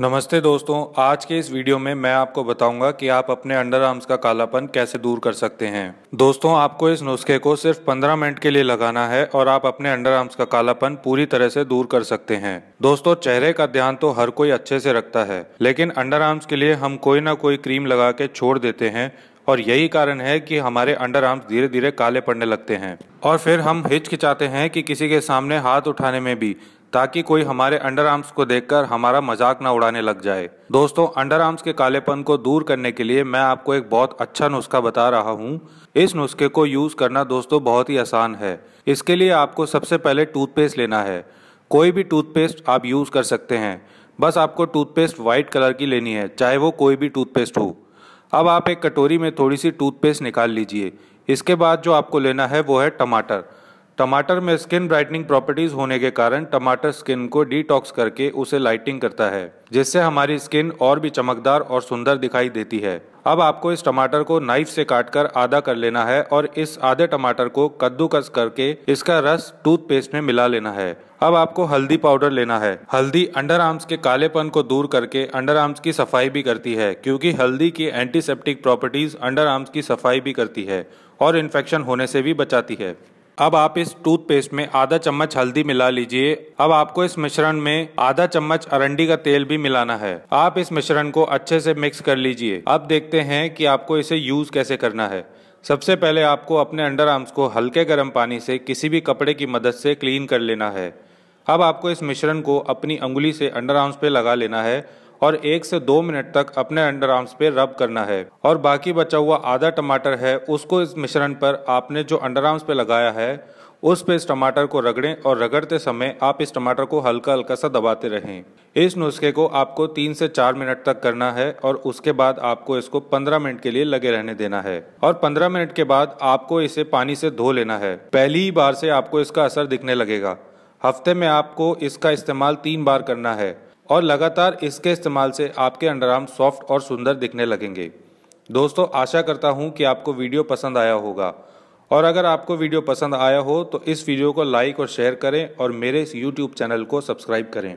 नमस्ते दोस्तों आज के इस वीडियो में मैं आपको बताऊंगा कि आप अपने अंडर आर्म्स का कालापन कैसे दूर कर सकते हैं दोस्तों आपको इस नुस्खे को सिर्फ 15 मिनट के लिए लगाना है और आप अपने अंडर आर्म्स का कालापन पूरी तरह से दूर कर सकते हैं दोस्तों चेहरे का ध्यान तो हर कोई अच्छे से रखता है लेकिन अंडर आर्म्स के लिए हम कोई ना कोई क्रीम लगा के छोड़ देते हैं और यही कारण है कि हमारे अंडर आर्म्स धीरे धीरे काले पड़ने लगते हैं और फिर हम हिचकिचाते हैं कि किसी के सामने हाथ उठाने में भी ताकि कोई हमारे अंडर आर्म्स को देखकर हमारा मजाक ना उड़ाने लग जाए दोस्तों अंडर आर्म्स के कालेपन को दूर करने के लिए मैं आपको एक बहुत अच्छा नुस्खा बता रहा हूँ इस नुस्खे को यूज़ करना दोस्तों बहुत ही आसान है इसके लिए आपको सबसे पहले टूथपेस्ट लेना है कोई भी टूथपेस्ट आप यूज़ कर सकते हैं बस आपको टूथपेस्ट वाइट कलर की लेनी है चाहे वो कोई भी टूथपेस्ट हो अब आप एक कटोरी में थोड़ी सी टूथपेस्ट निकाल लीजिए इसके बाद जो आपको लेना है वो है टमाटर टमाटर में स्किन ब्राइटनिंग प्रॉपर्टीज होने के कारण टमाटर स्किन को डिटॉक्स करके उसे लाइटिंग करता है जिससे हमारी स्किन और भी चमकदार और सुंदर दिखाई देती है अब आपको इस टमाटर को नाइफ से काटकर आधा कर लेना है और इस आधे टमाटर को कद्दूकस करके इसका रस टूथपेस्ट में मिला लेना है अब आपको हल्दी पाउडर लेना है हल्दी अंडर आर्म्स के कालेपन को दूर करके अंडर आर्म्स की सफाई भी करती है क्योंकि हल्दी की एंटीसेप्टिक प्रॉपर्टीज अंडर आर्म्स की सफाई भी करती है और इन्फेक्शन होने से भी बचाती है अब आप इस टूथपेस्ट में आधा चम्मच हल्दी मिला लीजिए अब आपको इस मिश्रण में आधा चम्मच अरंडी का तेल भी मिलाना है आप इस मिश्रण को अच्छे से मिक्स कर लीजिए अब देखते हैं कि आपको इसे यूज कैसे करना है सबसे पहले आपको अपने अंडर आर्म्स को हल्के गर्म पानी से किसी भी कपड़े की मदद से क्लीन कर लेना है अब आपको इस मिश्रण को अपनी उंगुली से अंडर आर्म्स पे लगा लेना है और एक से दो मिनट तक अपने अंडर आर्म्स पे रब करना है और बाकी बचा हुआ आधा टमाटर है उसको इस मिश्रण पर आपने जो अंडर आर्म्स पे लगाया है उस पर इस टमाटर को रगड़ें और रगड़ते समय आप इस टमाटर को हल्का हल्का सा दबाते रहें इस नुस्खे को आपको तीन से चार मिनट तक करना है और उसके बाद आपको इसको पंद्रह मिनट के लिए लगे रहने देना है और पंद्रह मिनट के बाद आपको इसे पानी से धो लेना है पहली ही बार से आपको इसका असर दिखने लगेगा हफ्ते में आपको इसका इस्तेमाल तीन बार करना है और लगातार इसके इस्तेमाल से आपके अंडरआर्म सॉफ्ट और सुंदर दिखने लगेंगे दोस्तों आशा करता हूँ कि आपको वीडियो पसंद आया होगा और अगर आपको वीडियो पसंद आया हो तो इस वीडियो को लाइक और शेयर करें और मेरे इस यूट्यूब चैनल को सब्सक्राइब करें